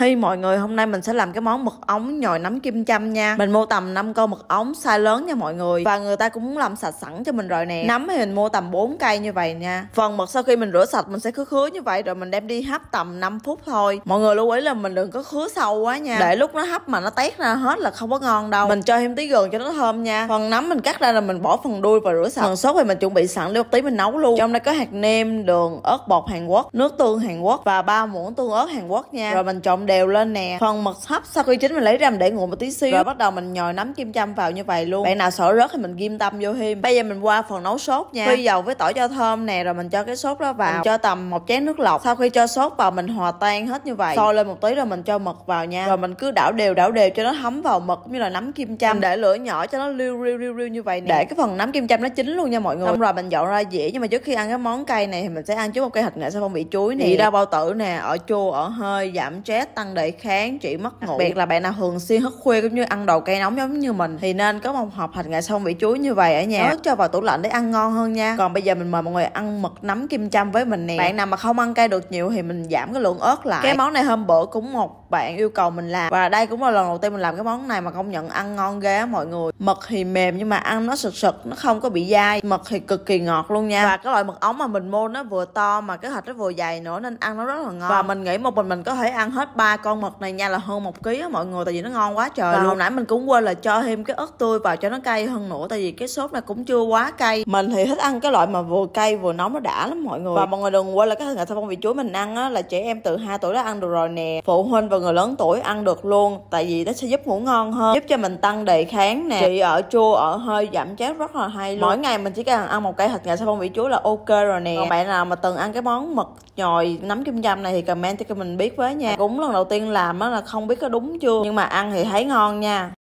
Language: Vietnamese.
Hi mọi người, hôm nay mình sẽ làm cái món mực ống nhồi nấm kim châm nha. Mình mua tầm 5 con mực ống size lớn nha mọi người. Và người ta cũng làm sạch sẵn cho mình rồi nè. Nấm thì mình mua tầm 4 cây như vậy nha. Phần mực sau khi mình rửa sạch mình sẽ cứ khứa như vậy rồi mình đem đi hấp tầm 5 phút thôi. Mọi người lưu ý là mình đừng có khứa sâu quá nha. Để lúc nó hấp mà nó tét ra hết là không có ngon đâu. Mình cho thêm tí gừng cho nó thơm nha. Phần nấm mình cắt ra là mình bỏ phần đuôi và rửa sạch. Phần sốt thì mình chuẩn bị sẵn để một tí mình nấu luôn. Trong đây có hạt nêm, đường, ớt bột Hàn Quốc, nước tương Hàn Quốc và ba muỗng tương ớt Hàn Quốc nha. Rồi mình trộn đều lên nè phần mật hấp sau khi chín mình lấy ra mình để nguội một tí xíu rồi bắt đầu mình nhồi nấm kim châm vào như vậy luôn bạn nào sợ rớt thì mình ghim tâm vô thêm bây giờ mình qua phần nấu sốt nha phi dầu với tỏi cho thơm nè rồi mình cho cái sốt đó vào mình cho tầm một chén nước lọc sau khi cho sốt vào mình hòa tan hết như vậy sôi lên một tí rồi mình cho mật vào nha rồi mình cứ đảo đều đảo đều cho nó thấm vào mật như là nấm kim châm mình để lửa nhỏ cho nó liu liu liu liu như vậy nè để cái phần nấm kim châm nó chín luôn nha mọi người xong rồi mình dọn ra dĩa nhưng mà trước khi ăn cái món cây này thì mình sẽ ăn trước một cây thịt nghệ sao không bị chuối nè ra bao tử nè ở chua ở hơi giảm stress tăng đẩy kháng trị mất ngủ đặc biệt là bạn nào thường xuyên thức khuya cũng như ăn đồ cay nóng giống như mình thì nên có một hộp hạt nghệ xong vị chuối như vậy ở nhà ớt cho vào tủ lạnh để ăn ngon hơn nha còn bây giờ mình mời mọi người ăn mực nấm kim châm với mình nè bạn nào mà không ăn cay được nhiều thì mình giảm cái lượng ớt lại cái món này hôm bữa cũng một bạn yêu cầu mình làm và đây cũng là lần đầu tiên mình làm cái món này mà công nhận ăn ngon ghê á mọi người mực thì mềm nhưng mà ăn nó sực sực nó không có bị dai mực thì cực kỳ ngọt luôn nha và cái loại mực ống mà mình mua nó vừa to mà cái hạt nó vừa dày nữa nên ăn nó rất là ngon và mình nghĩ một mình mình có thể ăn hết ba ba con mực này nha là hơn một ký á mọi người tại vì nó ngon quá trời và vâng. hồi nãy mình cũng quên là cho thêm cái ớt tươi vào cho nó cay hơn nữa tại vì cái sốt này cũng chưa quá cay mình thì thích ăn cái loại mà vừa cay vừa nóng nó đã lắm mọi người và mọi người đừng quên là cái thịt ảnh xà phong vị chuối mình ăn á là trẻ em từ 2 tuổi đã ăn được rồi nè phụ huynh và người lớn tuổi ăn được luôn tại vì nó sẽ giúp ngủ ngon hơn giúp cho mình tăng đề kháng nè chị ở chua ở hơi giảm chát rất là hay luôn mỗi ngày mình chỉ cần ăn một cây thịt gà xà phong vị chuối là ok rồi nè còn bạn nào mà từng ăn cái món mực nhồi nấm kim châm này thì comment cho mình biết với nha cũng lần đầu tiên làm á là không biết có đúng chưa nhưng mà ăn thì thấy ngon nha